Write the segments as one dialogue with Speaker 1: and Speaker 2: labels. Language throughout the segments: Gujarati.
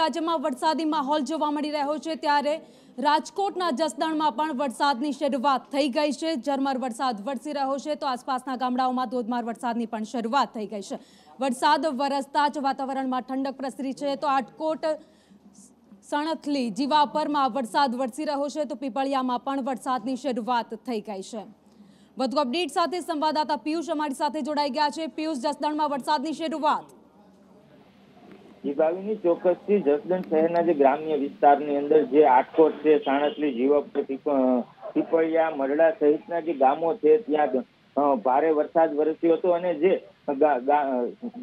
Speaker 1: રાજ્યમાં વરસાદી માહોલ જોવા મળી રહ્યો છે ત્યારે રાજકોટના જસદણમાં પણ વરસાદની શરૂઆત થઈ ગઈ છે ઝરમર વરસાદ વરસી રહ્યો છે તો આસપાસના ગામડાઓમાં ધોધમાર વરસાદની પણ શરૂઆત થઈ ગઈ છે વરસાદ વરસતા જ વાતાવરણમાં ઠંડક પ્રસરી છે તો આટકોટ સણથલી જીવાપરમાં વરસાદ વરસી રહ્યો છે તો પીપળિયામાં પણ વરસાદની શરૂઆત થઈ ગઈ છે વધુ અપડેટ સાથે સંવાદદાતા પિયુષ અમારી સાથે જોડાઈ ગયા છે પિયુષ જસદણમાં વરસાદની શરૂઆત
Speaker 2: ચેતવણી ચોક્કસથી જસદણ શહેરના જે ગ્રામ્ય વિસ્તારની અંદર જે આટકોટ છે સાણસલી જીવપ પીપળિયા મરડા સહિતના જે ગામો છે ત્યાં ભારે વરસાદ વરસ્યો હતો અને જે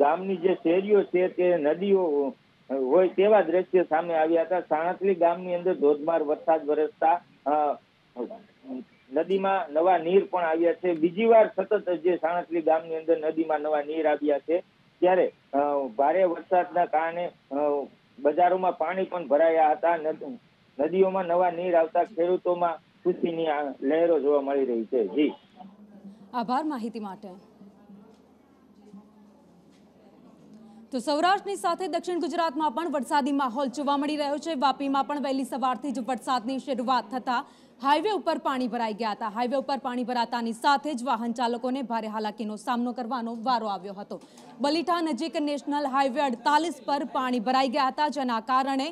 Speaker 2: ગામની જે શેરીઓ છે તે નદીઓ હોય તેવા દ્રશ્ય સામે આવ્યા હતા સાણસલી ગામની અંદર ધોધમાર વરસાદ વરસતા નદીમાં નવા નીર પણ આવ્યા છે બીજી વાર સતત જે સાણસલી ગામની અંદર નદીમાં નવા નીર આવ્યા છે ત્યારે ભારે વરસાદના કારણે બજારોમાં પાણી પણ ભરાયા હતા નદીઓમાં નવા નીર આવતા ખેડૂતોમાં ખુશીની લહેરો જોવા મળી રહી છે જી
Speaker 1: આભાર માહિતી માટે તો સૌરાષ્ટ્રની સાથે દક્ષિણ ગુજરાતમાં પણ વરસાદી માહોલ જોવા મળી રહ્યો છે વાપીમાં પણ વહેલી સવારથી જ વરસાદની શરૂઆત થતાં હાઈવે ઉપર પાણી ભરાઈ ગયા હતા હાઈવે ઉપર પાણી ભરાતાની સાથે જ વાહન ચાલકોને ભારે હાલાકીનો સામનો કરવાનો વારો આવ્યો હતો બલીઠા નજીક નેશનલ હાઈવે અડતાલીસ પર પાણી ભરાઈ ગયા હતા જેના કારણે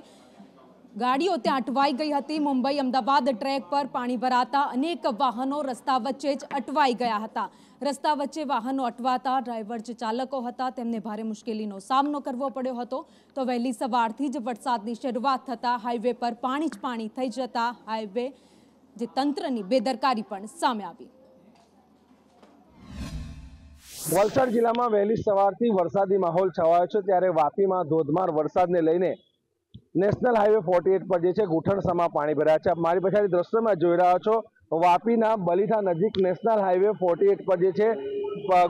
Speaker 1: ગાડીઓ ત્યાં અટવાઈ ગઈ હતી મુંબઈ અમદાવાદ ટ્રેક પર પાણી ભરાતા અનેક વાહનો રસ્તા વચ્ચે જ અટવાઈ ગયા હતા રસ્તા વચ્ચે વાહનો અટવાતા ડ્રાઈવર જે ચાલકો હતા તેમને ભારે મુશ્કેલીનો સામનો કરવો પડ્યો હતો તો વહેલી સવારથી જ વરસાદની શરૂઆત થતાં હાઈવે પર પાણી જ પાણી થઈ જતા હાઈવે જે તંત્રની બેદરકારી પણ સામે આવી
Speaker 3: વલસાડ જિલ્લામાં વહેલી સવારથી વરસાદી માહોલ છવાયો છે ત્યારે વાપીમાં ધોધમાર વરસાદને લઈને નેશનલ હાઈવે ફોર્ટી પર જે છે ગુઠણસામાં પાણી ભરાયા છે મારી પછાડી દ્રશ્યમાં જોઈ રહ્યા છો વાપીના બલીઠા નજીક નેશનલ હાઈવે ફોર્ટી એટ પર જે છે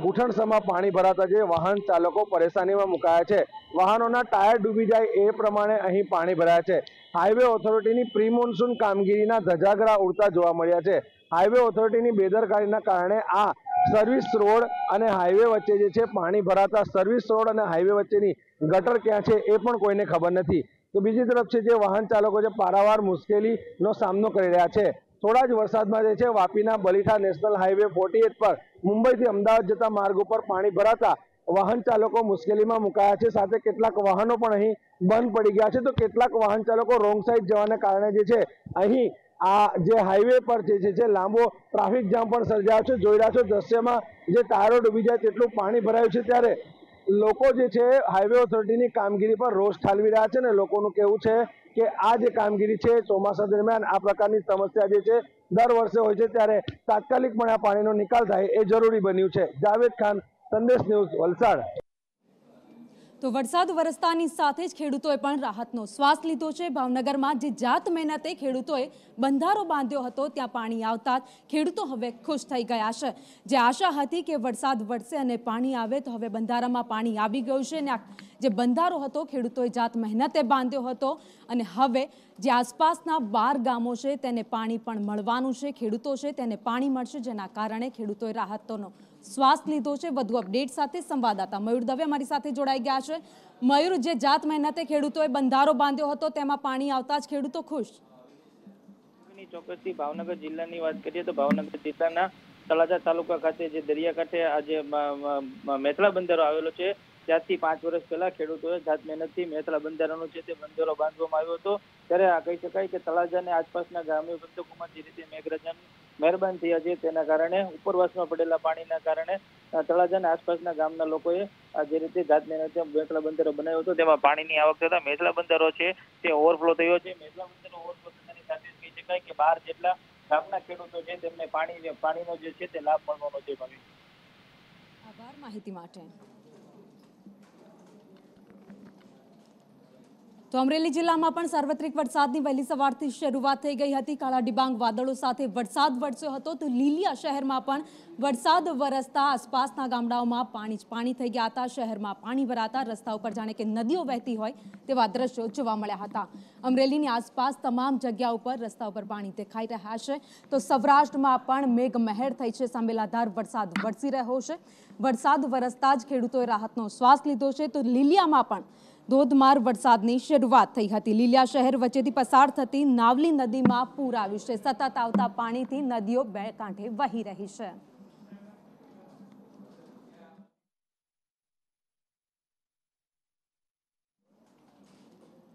Speaker 3: ગુઠણસમાં પાણી ભરાતા જે વાહન ચાલકો પરેશાનીમાં મુકાયા છે વાહનોના ટાયર ડૂબી જાય એ પ્રમાણે અહીં પાણી ભરાયા છે હાઈવે ઓથોરિટીની પ્રિમોન્સૂન કામગીરીના ધજાગરા ઉડતા જોવા મળ્યા છે હાઈવે ઓથોરિટીની બેદરકારીના કારણે આ સર્વિસ રોડ અને હાઈવે વચ્ચે જે છે પાણી ભરાતા સર્વિસ રોડ અને હાઈવે વચ્ચેની ગટર ક્યાં છે એ પણ કોઈને ખબર નથી તો બીજી તરફ છે જે વાહન ચાલકો જે પારાવાર મુશ્કેલીનો સામનો કરી રહ્યા છે થોડા જ વરસાદમાં જે છે વાપીના બલીઠા નેશનલ હાઈવે ફોર્ટી પર મુંબઈથી અમદાવાદ જતા માર્ગ ઉપર પાણી ભરાતા વાહન ચાલકો મુશ્કેલીમાં મુકાયા છે સાથે કેટલાક વાહનો પણ અહીં બંધ પડી ગયા છે તો કેટલાક વાહન ચાલકો રોંગ સાઈડ જવાને કારણે જે છે અહીં આ જે હાઈવે પર જે છે લાંબો ટ્રાફિક જામ પણ સર્જાયો છે જોઈ રહ્યા છો દ્રશ્યમાં જે ટાયરો ડૂબી જાય તેટલું પાણી ભરાયું છે ત્યારે લોકો જે છે હાઈવે ઓથોરિટીની કામગીરી પર રોષ ઠાલવી રહ્યા છે અને લોકોનું કેવું છે કે આ જે કામગીરી છે ચોમાસા દરમિયાન આ પ્રકારની સમસ્યા જે છે દર વર્ષે હોય છે ત્યારે તાત્કાલિકપણે આ પાણીનો નિકાલ થાય એ જરૂરી બન્યું છે જાવેદ ખાન સંદેશ ન્યૂઝ વલસાડ
Speaker 1: તો વરસાદ વરસતાની સાથે જ ખેડૂતોએ પણ રાહતનો શ્વાસ લીધો છે ભાવનગરમાં જે જાત મહેનતે ખેડૂતોએ બંધારો બાંધ્યો હતો ત્યાં પાણી આવતા ખેડૂતો હવે ખુશ થઈ ગયા છે જે આશા હતી કે વરસાદ વરસે અને પાણી આવે તો હવે બંધારામાં પાણી આવી ગયું છે ને જે બંધારો હતો ખેડૂતોએ જાત મહેનતે બાંધ્યો હતો અને હવે જે આસપાસના બાર ગામો છે તેને પાણી પણ મળવાનું છે ખેડૂતો છે તેને પાણી મળશે જેના કારણે ખેડૂતોએ રાહતોનો શ્વાસ લીધો છે વધુ અપડેટ સાથે સંવાદદાતા મયુર દવે અમારી સાથે જોડાઈ ગયા છે મયુર જે જાત મહેનતે ખેડૂતોએ બંધારો બાંધ્યો હતો તેમાં પાણી આવતા જ ખેડૂતો ખુશ
Speaker 2: ચોક્કસથી ભાવનગર જિલ્લાની વાત કરીએ તો ભાવનગર જિલ્લાના તળાજા તાલુકા ખાતે જે દરિયાકાંઠે આજે મેથલા બંદરો આવેલો છે ત્યારથી પાંચ વર્ષ પહેલા ખેડૂતોએ જાત મહેનતથી મેથલા બંધારણનું છે તે બંદરો બાંધવામાં આવ્યો હતો ત્યારે આ કહી શકાય કે તળાજા અને આસપાસના ગ્રામ્ય બંધકોમાં જે રીતે મેઘરાજાનું મહેરબાન થયા છે તેના કારણે ઉપરવાસમાં પડેલા પાણીના કારણે તળાજાના આસપાસના ગામના લોકોએ જે રીતે જાતને રીતે મેઘલા બંદરો બનાવ્યો હતો તેમાં પાણીની આવક થતા મેઘલા બંદરો છે તે ઓવરફ્લો થયો છે મેઘલા બંદરો ઓવરફ્લો થતાની સાથે કહી શકાય કે બાર જેટલા ગામના ખેડૂતો છે તેમને પાણી પાણીનો જે છે તે લાભ મળવાનો છે ભાવિ આભાર
Speaker 1: માહિતી માટે તો અમરેલી જિલ્લામાં પણ સાર્વત્રિક વરસાદની વહેલી સવારથી શરૂઆત થઈ ગઈ હતી કાળા ડિબાંગ વાદળો સાથે વરસાદ વરસ્યો હતો તો લીલિયા શહેરમાં પણ વરસાદ વરસતા આસપાસના ગામડાઓમાં પાણી જ પાણી થઈ ગયા હતા શહેરમાં પાણી ભરાતા રસ્તા ઉપર જાણે કે નદીઓ વહેતી હોય તેવા દ્રશ્યો જોવા મળ્યા હતા અમરેલીની આસપાસ તમામ જગ્યા ઉપર રસ્તા ઉપર પાણી દેખાઈ રહ્યા છે તો સૌરાષ્ટ્રમાં પણ મેઘમહેર થઈ છે સાંબેલાધાર વરસાદ વરસી રહ્યો છે વરસાદ વરસતા જ ખેડૂતોએ રાહતનો શ્વાસ લીધો છે તો લીલિયામાં પણ ધોધમાર વરસાદની શરૂઆત થઈ હતી લીલિયા શહેર વચ્ચેથી પસાર થતી નાવલી નદીમાં પૂર આવ્યું છે સતત આવતા પાણીથી નદીઓ બે કાંઠે વહી રહી છે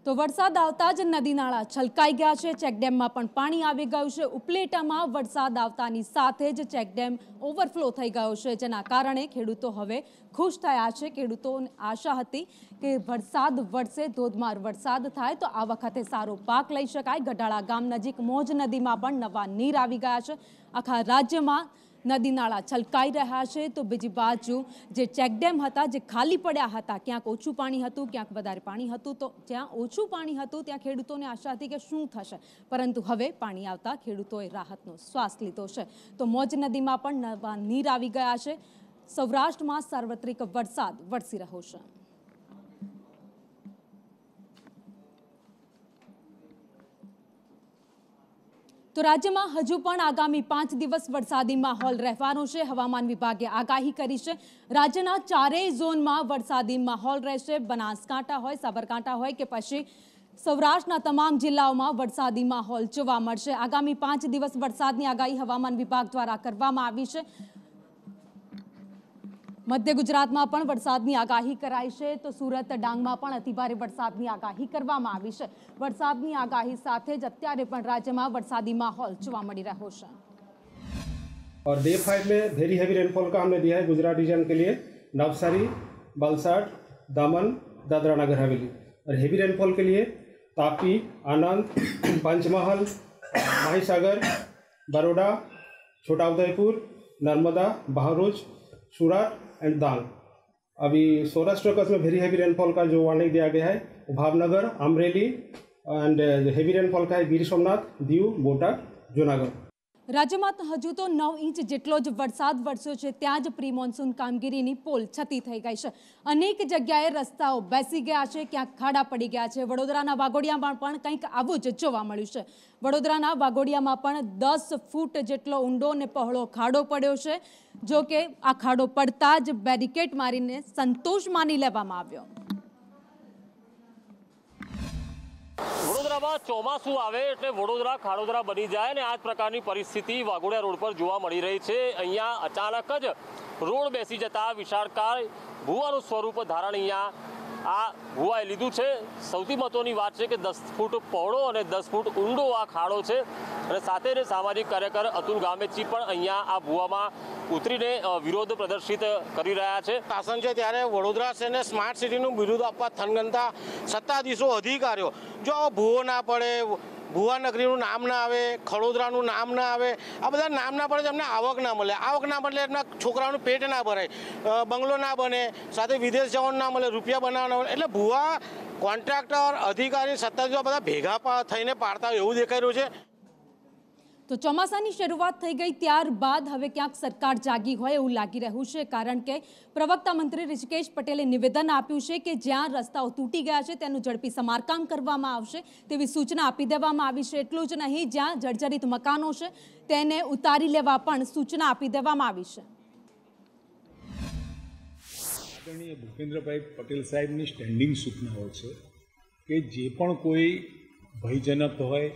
Speaker 1: તો વરસાદ આવતા જ નદી નાળા છલકાઈ ગયા છે ચેકડેમમાં પણ પાણી આવી ગયું છે ઉપલેટામાં વરસાદ આવતાની સાથે જ ચેકડેમ ઓવરફ્લો થઈ ગયો છે જેના કારણે ખેડૂતો હવે ખુશ થયા છે ખેડૂતોની આશા હતી કે વરસાદ વરસે ધોધમાર વરસાદ થાય તો આ વખતે સારો પાક લઈ શકાય ગઢાળા ગામ નજીક મોજ નદીમાં પણ નવા નીર આવી ગયા છે આખા રાજ્યમાં નદી નાળા છલકાઈ રહ્યા છે તો બીજી બાજુ જે ચેકડેમ હતા જે ખાલી પડ્યા હતા ક્યાંક ઓછું પાણી હતું ક્યાંક વધારે પાણી હતું તો જ્યાં ઓછું પાણી હતું ત્યાં ખેડૂતોને આશા હતી કે શું થશે પરંતુ હવે પાણી આવતા ખેડૂતોએ રાહતનો શ્વાસ લીધો છે તો મોજ નદીમાં પણ નવા નીર આવી ગયા છે સૌરાષ્ટ્રમાં સાર્વત્રિક વરસાદ વરસી રહ્યો છે તો રાજ્યમાં હજુ પણ આગામી પાંચ દિવસ વરસાદી માહોલ રહેવાનો છે હવામાન વિભાગે આગાહી કરી છે રાજ્યના ચારેય ઝોનમાં વરસાદી માહોલ રહેશે બનાસકાંઠા હોય સાબરકાંઠા હોય કે પછી સૌરાષ્ટ્રના તમામ જિલ્લાઓમાં વરસાદી માહોલ જોવા મળશે આગામી પાંચ દિવસ વરસાદની આગાહી હવામાન વિભાગ દ્વારા કરવામાં આવી છે મધ્ય ગુજરાતમાં પણ વરસાદની આગાહી કરાઈ છે તો સુરત ડાંગમાં પણ અતિભારે વરસાદની આગાહી કરવામાં આવી છે વરસાદની આગાહી સાથે જ અત્યારે પણ રાજ્યમાં વરસાદી માહોલ જોવા મળી રહ્યો છે
Speaker 4: और डे फाइव में वेरी हैवी रेनफॉल का हमने दिया है गुजरात रीजन के लिए नवसारी बालसाट दमन दादरा नगर हवेली और हेवी रेनफॉल के लिए तापी आनंद पंचमहल सागर बड़ोडा छोटा उदयपुर नर्मदा बहरूच सूरत एंड दाल अभी सोलह स्टोकस में वेरी हैवी रेनफॉल का जो वार्निंग दिया गया है Bhavnagar Amreli and heavy rainfall का है गिर सोमनाथ दीव बोटा जूनागढ़
Speaker 1: રાજ્યમાં હજુ તો નવ ઇંચ જેટલો જ વરસાદ વરસ્યો છે ત્યાં જ પ્રી મોન્સૂન કામગીરીની પોલ છતી થઈ ગઈ છે અનેક જગ્યાએ રસ્તાઓ બેસી ગયા છે ક્યાંક ખાડા પડી ગયા છે વડોદરાના વાઘોડિયામાં પણ કંઈક આવું જ જોવા મળ્યું છે વડોદરાના વાઘોડિયામાં પણ દસ ફૂટ જેટલો ઊંડો અને પહોળો ખાડો પડ્યો છે જો કે આ ખાડો પડતા જ બેરિકેટ મારીને સંતોષ માની લેવામાં આવ્યો
Speaker 2: જિલ્લામાં ચોમાસું આવે એટલે વડોદરા ખાડોદરા બની જાય અને આ જ પ્રકારની પરિસ્થિતિ વાઘોડિયા રોડ પર જોવા મળી રહી છે અહીંયા અચાનક જ રોડ બેસી જતા વિશાળકાય ભૂવાનું સ્વરૂપ ધારણ અહીંયા આ ભૂવાએ લીધું છે સૌથી મહત્વની વાત છે કે દસ ફૂટ પહોળો અને દસ ફૂટ ઊંડો આ ખાડો છે અને સાથે સામાજિક કાર્યકર અતુલ ગામેચી પણ અહીંયા આ ભૂવામાં ઉતરીને વિરોધ પ્રદર્શિત કરી રહ્યા છે શાસન છે ત્યારે વડોદરા શહેરને સ્માર્ટ સિટીનું બિરુદ આપવા થનગનતા સત્તાધીશો અધિકારીઓ જો ભૂવો ના પડે ભુવાનગરીનું નામ ના આવે ખડોદરાનું નામ ના આવે આ બધા નામના પડે એમને આવક ના મળે આવક ના મળે એમના છોકરાનું પેટ ના ભરાય બંગલો ના બને સાથે વિદેશ જવાનું ના મળે રૂપિયા બનાવવાના મળે એટલે ભુવા કોન્ટ્રાક્ટર અધિકારી સત્તાધીશો બધા ભેગા થઈને પાડતા હોય એવું દેખાઈ રહ્યું છે
Speaker 1: તો ચોમાસાની શરૂઆત થઈ ગઈ ત્યારબાદ હવે ક્યાંક સરકાર જાગી હોય એવું લાગી રહ્યું છે કારણ કે પ્રવક્તા મંત્રી ઋષિકેશ પટેલે નિવેદન આપ્યું છે કે જ્યાં રસ્તાઓ તૂટી ગયા છે તેનું ઝડપી સમારકામ કરવામાં આવશે તેવી સૂચના આપી દેવામાં આવી છે એટલું જ નહીં જ્યાં જર્જરિત મકાનો છે તેને ઉતારી લેવા પણ સૂચના આપી દેવામાં આવી છે
Speaker 4: આદરણીય ભૂપેન્દ્રભાઈ પટેલ સાહેબની સ્ટેન્ડિંગ સૂચનાઓ છે કે જે પણ કોઈ ભયજનક હોય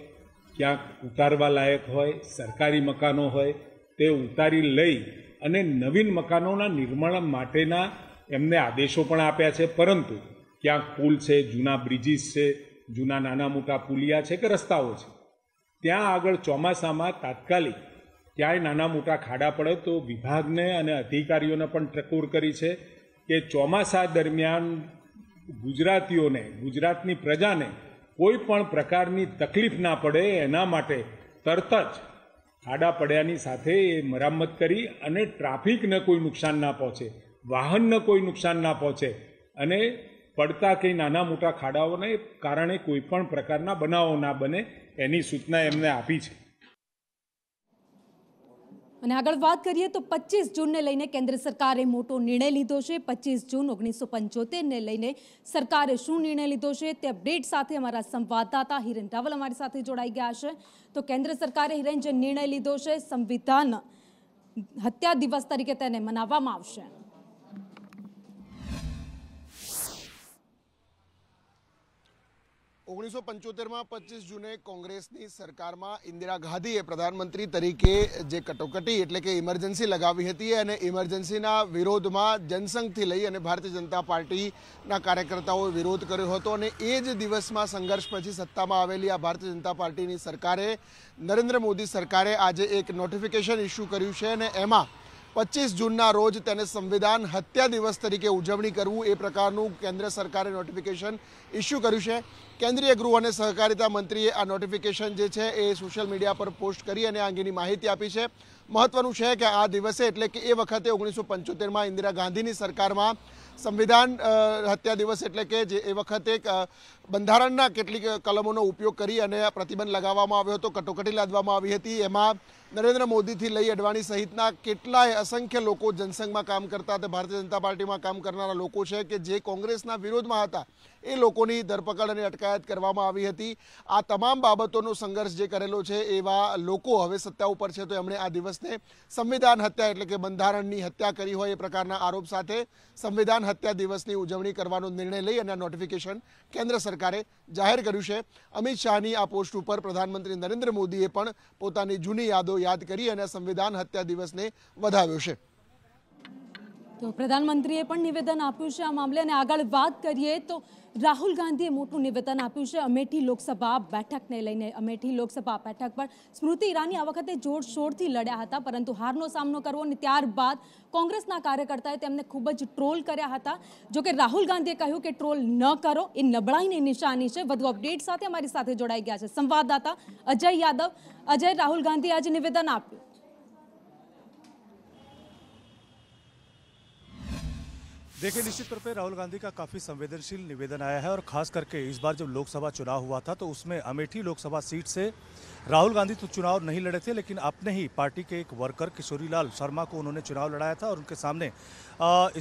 Speaker 4: ક્યાંક ઉતારવા લાયક હોય સરકારી મકાનો હોય તે ઉતારી લઈ અને નવીન મકાનોના નિર્માણ માટેના એમને આદેશો પણ આપ્યા છે પરંતુ ક્યાંક પુલ છે જૂના બ્રિજીસ છે જૂના નાના મોટા પુલિયા છે કે રસ્તાઓ છે ત્યાં આગળ ચોમાસામાં તાત્કાલિક ક્યાંય નાના મોટા ખાડા પડે તો વિભાગને અને અધિકારીઓને પણ ટકોર કરી છે કે ચોમાસા દરમિયાન ગુજરાતીઓને ગુજરાતની પ્રજાને કોઈ પણ પ્રકારની તકલીફ ના પડે એના માટે તરત જ ખાડા પડ્યાની સાથે એ મરામત કરી અને ટ્રાફિકને કોઈ નુકસાન ના પહોંચે વાહનને કોઈ નુકસાન ના પહોંચે અને પડતા કે નાના મોટા ખાડાઓને કારણે કોઈ પણ પ્રકારના બનાવો ના બને એની સૂચના એમને આપી છે
Speaker 1: અને આગળ વાત કરીએ તો પચીસ જૂનને લઈને કેન્દ્ર સરકારે મોટો નિર્ણય લીધો છે પચીસ જૂન ઓગણીસો પંચોતેરને લઈને સરકારે શું નિર્ણય લીધો છે તે અપડેટ સાથે અમારા સંવાદદાતા હિરેન રાવલ અમારી સાથે જોડાઈ ગયા છે તો કેન્દ્ર સરકારે હિરેન જે નિર્ણય લીધો છે સંવિધાન હત્યા દિવસ તરીકે તેને મનાવવામાં આવશે
Speaker 5: ઓગણીસો પંચોતેરમાં પચીસ જૂને કોંગ્રેસની સરકારમાં ઇન્દિરા ગાંધીએ પ્રધાનમંત્રી તરીકે જે કટોકટી એટલે કે ઇમરજન્સી લગાવી હતી અને ઇમરજન્સીના વિરોધમાં જનસંઘથી લઈ અને ભારતીય જનતા પાર્ટીના કાર્યકર્તાઓએ વિરોધ કર્યો હતો અને એ જ દિવસમાં સંઘર્ષ પછી સત્તામાં આવેલી આ ભારતીય જનતા પાર્ટીની સરકારે નરેન્દ્ર મોદી સરકારે આજે એક નોટિફિકેશન ઇસ્યુ કર્યું છે અને એમાં પચીસ જૂનના રોજ તેને સંવિધાન હત્યા દિવસ તરીકે ઉજવણી કરવું એ પ્રકારનું કેન્દ્ર સરકારે નોટિફિકેશન ઇસ્યુ કર્યું છે કેન્દ્રીય ગૃહ અને સહકારિતા મંત્રીએ આ નોટિફિકેશન જે છે એ સોશિયલ મીડિયા પર પોસ્ટ કરી અને આ અંગેની માહિતી આપી છે મહત્વનું છે કે આ દિવસે એટલે કે એ વખતે ઓગણીસો પંચોતેરમાં ઇન્દિરા ગાંધીની સરકારમાં સંવિધાન હત્યા દિવસ એટલે કે જે એ વખતે બંધારણના કેટલીક કલમોનો ઉપયોગ કરી અને પ્રતિબંધ લગાવવામાં આવ્યો હતો કટોકટી લાદવામાં આવી હતી એમાં નરેન્દ્ર મોદીથી લઈ અડવાણી સહિતના કેટલાય અસંખ્ય લોકો જનસંઘમાં કામ કરતા હતા ભારતીય જનતા પાર્ટીમાં કામ કરનારા લોકો છે કે જે કોંગ્રેસના વિરોધમાં હતા એ લોકોની ધરપકડ અને અટકાયત કરવામાં આવી હતી આ તમામ બાબતોનો સંઘર્ષ જે કરેલો છે એવા લોકો હવે સત્તા ઉપર છે તો એમણે આ દિવસને સંવિધાન હત્યા એટલે કે બંધારણની હત્યા કરી હોય એ પ્રકારના આરોપ સાથે સંવિધાન હત્યા દિવસની ઉજવણી કરવાનો નિર્ણય લઈ અને નોટિફિકેશન કેન્દ્ર સરકાર સરકારે જાહેર કર્યું છે અમિત શાહની આ પોસ્ટ ઉપર પ્રધાનમંત્રી નરેન્દ્ર મોદીએ પણ પોતાની જૂની યાદો યાદ કરી અને સંવિધાન હત્યા દિવસને વધાવ્યો છે
Speaker 1: તો પ્રધાનમંત્રીએ પણ નિવેદન આપ્યું છે આ મામલે અને આગળ વાત કરીએ તો રાહુલ ગાંધીએ મોટું નિવેદન આપ્યું છે અમેઠી લોકસભા બેઠકને લઈને અમેઠી લોકસભા બેઠક પર સ્મૃતિ ઈરાની આ વખતે જોરશોરથી લડ્યા હતા પરંતુ હારનો સામનો કરવો અને ત્યારબાદ કોંગ્રેસના કાર્યકર્તાએ તેમને ખૂબ જ ટ્રોલ કર્યા હતા જોકે રાહુલ ગાંધીએ કહ્યું કે ટ્રોલ ન કરો એ નબળાઈની નિશાની છે વધુ અપડેટ સાથે અમારી સાથે જોડાઈ ગયા છે સંવાદદાતા અજય યાદવ અજય રાહુલ ગાંધીએ આજે નિવેદન આપ્યું
Speaker 4: देखिए निश्चित तौर पे राहुल गांधी का काफ़ी संवेदनशील निवेदन आया है और खास करके इस बार जब लोकसभा चुनाव हुआ था तो उसमें अमेठी लोकसभा सीट से राहुल गांधी तो चुनाव नहीं लड़े थे लेकिन अपने ही पार्टी के एक वर्कर किशोरी लाल शर्मा को उन्होंने चुनाव लड़ाया था और उनके सामने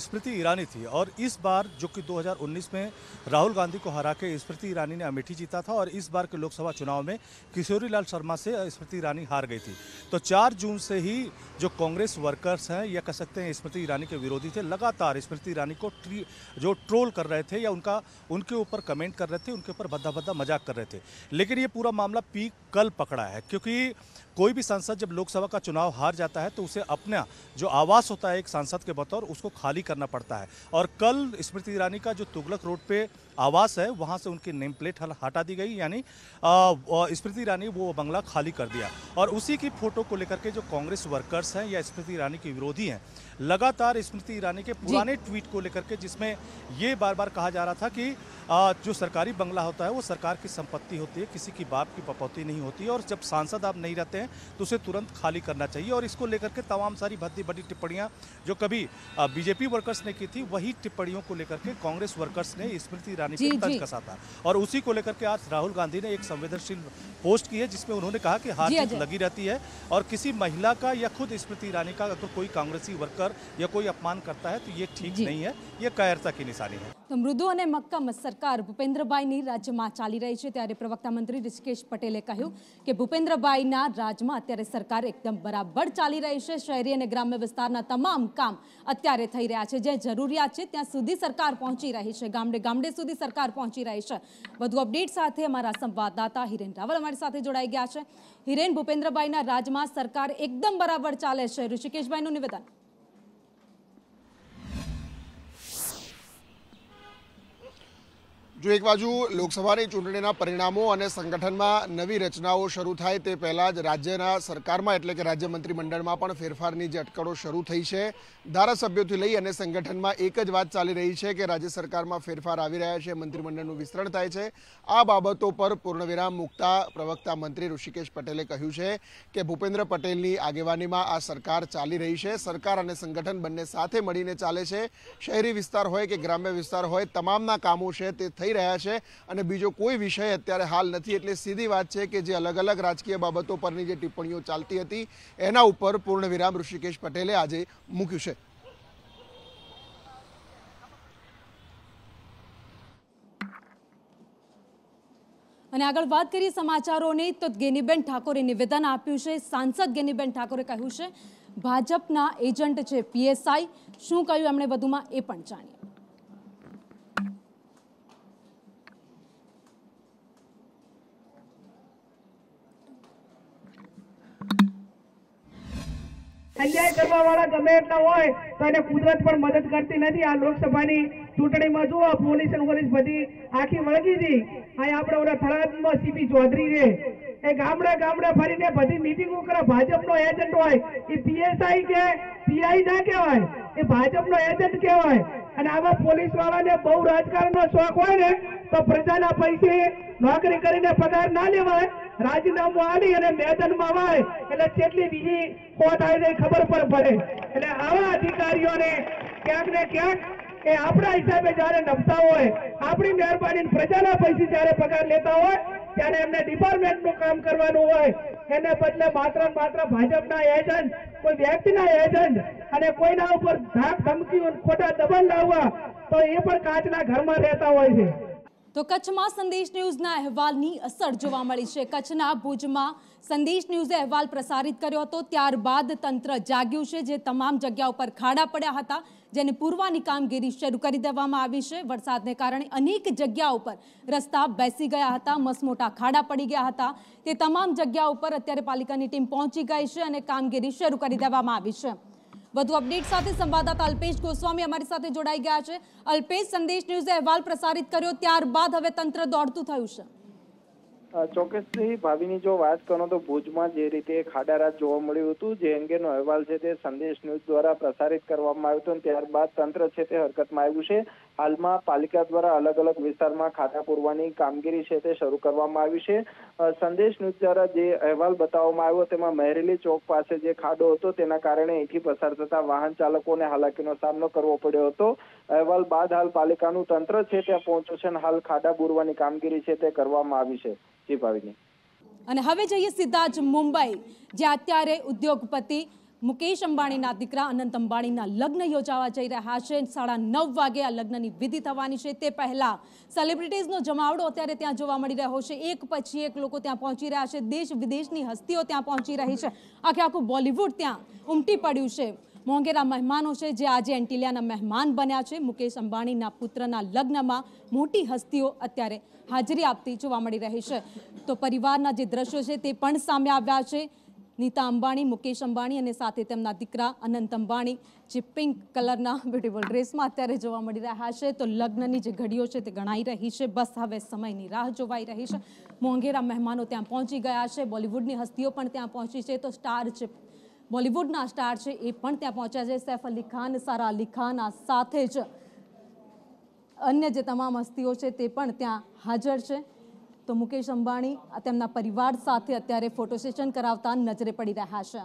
Speaker 4: स्मृति ईरानी थी और इस बार जो कि 2019 में राहुल गांधी को हरा के स्मृति ईरानी ने अमेठी जीता था और इस बार के लोकसभा चुनाव में किशोरी लाल शर्मा से स्मृति ईरानी हार गई थी तो चार जून से ही जो कांग्रेस वर्कर्स हैं या कह सकते हैं स्मृति ईरानी के विरोधी थे लगातार स्मृति ईरानी ईरानी को ट्री जो ट्रोल कर रहे थे या उनका उनके ऊपर कमेंट कर रहे थे उनके ऊपर भद्दा भद्दा मजाक कर रहे थे लेकिन ये पूरा मामला पी कल पकड़ा है क्योंकि कोई भी सांसद जब लोकसभा का चुनाव हार जाता है तो उसे अपना जो आवास होता है एक सांसद के बतौर उसको खाली करना पड़ता है और कल स्मृति ईरानी का जो तुगलक रोड पे आवास है वहाँ से उनकी नेम प्लेट हटा दी गई यानी स्मृति ईरानी वो बंगला खाली कर दिया और उसी की फोटो को लेकर के जो कांग्रेस वर्कर्स हैं या स्मृति ईरानी के विरोधी हैं लगातार स्मृति ईरानी के पुराने ट्वीट को लेकर के जिसमें ये बार बार कहा जा रहा था कि जो सरकारी बंगला होता है वो सरकार की संपत्ति होती है किसी की बाप की पपौती नहीं होती है और जब सांसद आप नहीं रहते हैं तो उसे तुरंत खाली करना चाहिए और इसको लेकर के तमाम सारी भद्दी बड़ी टिप्पणियाँ जो कभी बीजेपी वर्कर्स ने की थी वही टिप्पणियों को लेकर के कांग्रेस वर्कर्स ने स्मृति हटाने की तर्ज कसा था और उसी को लेकर के आज राहुल गांधी ने एक संवेदनशील पोस्ट की है जिसमें उन्होंने कहा कि हार लगी रहती है और किसी महिला का या खुद स्मृति ईरानी का अगर कोई कांग्रेसी वर्कर या कोई अपमान करता है तो ये ठीक नहीं है ये कायरता की निशानी है
Speaker 1: तो मृदु और मक्कम सरकार भूपेन्द्र भाई राज्य में चाली रही है तरह प्रवक्ता मंत्री ऋषिकेश पटेले कहू कि भूपेन्द्र भाई राज्य में अत्य सरकार एकदम बराबर चाली रही है शहरी और ग्राम्य विस्तार तमाम काम अत्य थी रहा है जै जरूरियात त्या सुधी सरकार पहुंची रही है गामडे गामडे सुधी મોદી સરકાર પહોંચી રહી છે વધુ અપડેટ સાથે અમારા સંવાદદાતા હિરેન રાવલ અમારી સાથે જોડાઈ ગયા છે હિરેન ભૂપેન્દ્રભાઈના રાજમાં સરકાર એકદમ બરાબર ચાલે છે ઋષિકેશભાઈનું નિવેદન
Speaker 5: જો એક બાજુ લોકસભાની ચૂંટણીના પરિણામો અને સંગઠનમાં નવી રચનાઓ શરૂ થાય તે પહેલાં જ રાજ્યના સરકારમાં એટલે કે રાજ્ય મંત્રીમંડળમાં પણ ફેરફારની જે અટકળો શરૂ થઈ છે ધારાસભ્યોથી લઈ અને સંગઠનમાં એક જ વાત ચાલી રહી છે કે રાજ્ય સરકારમાં ફેરફાર આવી રહ્યા છે મંત્રીમંડળનું વિસ્તરણ થાય છે આ બાબતો પર પૂર્ણવિરામ મૂકતા પ્રવક્તા મંત્રી ઋષિકેશ પટેલે કહ્યું છે કે ભૂપેન્દ્ર પટેલની આગેવાનીમાં આ સરકાર ચાલી રહી છે સરકાર અને સંગઠન બંને સાથે મળીને ચાલે છે શહેરી વિસ્તાર હોય કે ગ્રામ્ય વિસ્તાર હોય તમામના કામો છે તે થઈ થઈ રહ્યા છે અને બીજો કોઈ વિષય અત્યારે હાલ નથી એટલે સીધી વાત છે કે જે અલગ અલગ રાજકીય બાબતો પરની જે ટિપ્પણીઓ ચાલતી હતી એના ઉપર પૂર્ણવિરામ ઋષિકેશ પટેલે આજે મૂક્યું છે
Speaker 1: અને આગળ વાત કરીએ સમાચારોની તો ગેનીબેન ઠાકોરે નિવેદન આપ્યું છે સાંસદ ગેનીબેન ઠાકોરે કહ્યું છે ભાજપના એજન્ટ છે પીએસઆઈ શું કહ્યું એમણે વધુમાં એ પણ જાણીએ
Speaker 3: અન્યાય કરવા વાળા ગમે એટલા હોય તો એને કુદરત પણ મદદ કરતી નથી આ લોકસભાની ચૂંટણીમાં જુઓ પોલીસ અને પોલીસ બધી આખી વળગી હતી અહીં આપણે ઓલા થરાદમાં સીપી ચૌધરી રે એ ગામડા ગામડે ફરીને બધી મિટિંગો કરે નો એજન્ટ હોય એ પીએસઆઈ કે પીઆઈ ના કહેવાય એ ભાજપનો એજન્ટ કહેવાય અને આવા પોલીસ વાળાને બહુ રાજકારણનો શોખ હોય ને તો પ્રજાના પૈસે નોકરી કરીને પગાર ના લેવાય રાજીનામું આલી અને મેદાનમાં વાય એટલે કેટલી બીજી ખોટ આવી જાય ખબર પણ પડે એટલે આવા અધિકારીઓને ક્યાંક ને ક્યાંક એ આપણા હિસાબે જયારે નમતા હોય આપણી મહેરબાની પ્રજાના પૈસે જયારે પગાર લેતા હોય ત્યારે એમને ડિપાર્ટમેન્ટનું કામ કરવાનું હોય એને બદલે માત્ર માત્ર ભાજપના એજન્ટ કોઈ વ્યક્તિના એજન્ટ અને કોઈના ઉપર ધાક ધમકી ખોટા દબાણ લાવવા તો એ પણ કાચના ઘરમાં રહેતા હોય છે
Speaker 1: તો કચ્છમાં સંદેશ ન્યૂઝના અહેવાલની અસર જોવા મળી છે કચ્છના ભુજમાં સંદેશ ન્યૂઝે અહેવાલ પ્રસારિત કર્યો હતો ત્યારબાદ તંત્ર જાગ્યું છે જે તમામ જગ્યા ઉપર ખાડા પડ્યા હતા જેને પૂરવાની કામગીરી શરૂ કરી દેવામાં આવી છે વરસાદને કારણે અનેક જગ્યાઓ પર રસ્તા બેસી ગયા હતા મસમોટા ખાડા પડી ગયા હતા તે તમામ જગ્યા ઉપર અત્યારે પાલિકાની ટીમ પહોંચી ગઈ છે અને કામગીરી શરૂ કરી દેવામાં આવી છે વધુ અપડેટ સાથે સંવાદદાતા અલ્પેશ ગોસ્વામી અમારી સાથે જોડાઈ ગયા છે અલ્પેશ સંદેશ ન્યૂઝે અહેવાલ પ્રસારિત કર્યો ત્યારબાદ હવે તંત્ર દોડતું થયું છે
Speaker 2: ચોક્કસથી ભાવિની જો વાત કરો તો ભુજમાં જે રીતે ખાડારાત જોવા મળ્યું હતું જે અંગેનો અહેવાલ છે તે સંદેશ ન્યૂઝ દ્વારા પ્રસારિત કરવામાં આવ્યો હતો ત્યારબાદ તંત્ર છે તે હરકતમાં આવ્યું છે હાલમાં પાલિકા દ્વારા અલગ અલગ વિસ્તારમાં ખાડા પૂરવાની કામગીરી છે તે શરૂ કરવામાં આવી છે સંદેશ ન્યૂઝ દ્વારા જે અહેવાલ બતાવવામાં આવ્યો તેમાં મહેરેલી ચોક પાસે જે ખાડો હતો તેના કારણે અહીંથી પસાર થતા વાહન ચાલકોને હાલાકીનો સામનો કરવો પડ્યો હતો અહેવાલ બાદ હાલ પાલિકાનું તંત્ર છે ત્યાં પહોંચ્યું છે અને હાલ ખાડા બોરવાની કામગીરી છે તે કરવામાં આવી છે જી ભાવિની
Speaker 1: અને હવે જઈએ સીધા જ મુંબઈ જ્યાં અત્યારે ઉદ્યોગપતિ મુકેશ અંબાણીના દીકરા અનંત અંબાણીના લગ્ન યોજાવા જઈ રહ્યા છે સાડા નવ વાગે આ લગ્નની વિધિ થવાની છે તે પહેલાં સેલિબ્રિટીઝનો જમાવડો અત્યારે ત્યાં જોવા મળી રહ્યો છે એક પછી એક લોકો ત્યાં પહોંચી રહ્યા છે દેશ વિદેશની હસ્તીઓ ત્યાં પહોંચી રહી છે આખે આખું બોલિવૂડ ત્યાં ઉમટી પડ્યું છે મોંઘેરા મહેમાનો છે જે આજે એન્ટિલિયાના મહેમાન બન્યા છે મુકેશ અંબાણીના પુત્રના લગ્નમાં મોટી હસ્તીઓ અત્યારે હાજરી આપતી જોવા મળી રહી છે તો પરિવારના જે દ્રશ્યો છે તે પણ સામે આવ્યા છે નીતા અંબાણી મુકેશ અંબાણી અને સાથે તેમના દીકરા અનંત અંબાણી જે પિંક કલરના બ્યુટીફુલ ડ્રેસમાં અત્યારે જોવા મળી રહ્યા છે તો લગ્નની જે ઘડીઓ છે તે ગણાઈ રહી છે બસ હવે સમયની રાહ જોવાઈ રહી છે મોંઘેરા મહેમાનો ત્યાં પહોંચી ગયા છે બોલિવૂડની હસ્તીઓ પણ ત્યાં પહોંચી છે તો સ્ટાર છે બોલિવૂડના સ્ટાર છે એ પણ ત્યાં પહોંચ્યા છે સૈફ અલી ખાન સારા અલી ખાન આ સાથે જ અન્ય જે તમામ હસ્તીઓ છે તે પણ ત્યાં હાજર છે તો મુકેશ અંબાણી તેમના પરિવાર સાથે અત્યારે ફોટો સેશન કરાવતા નજરે પડી રહ્યા છે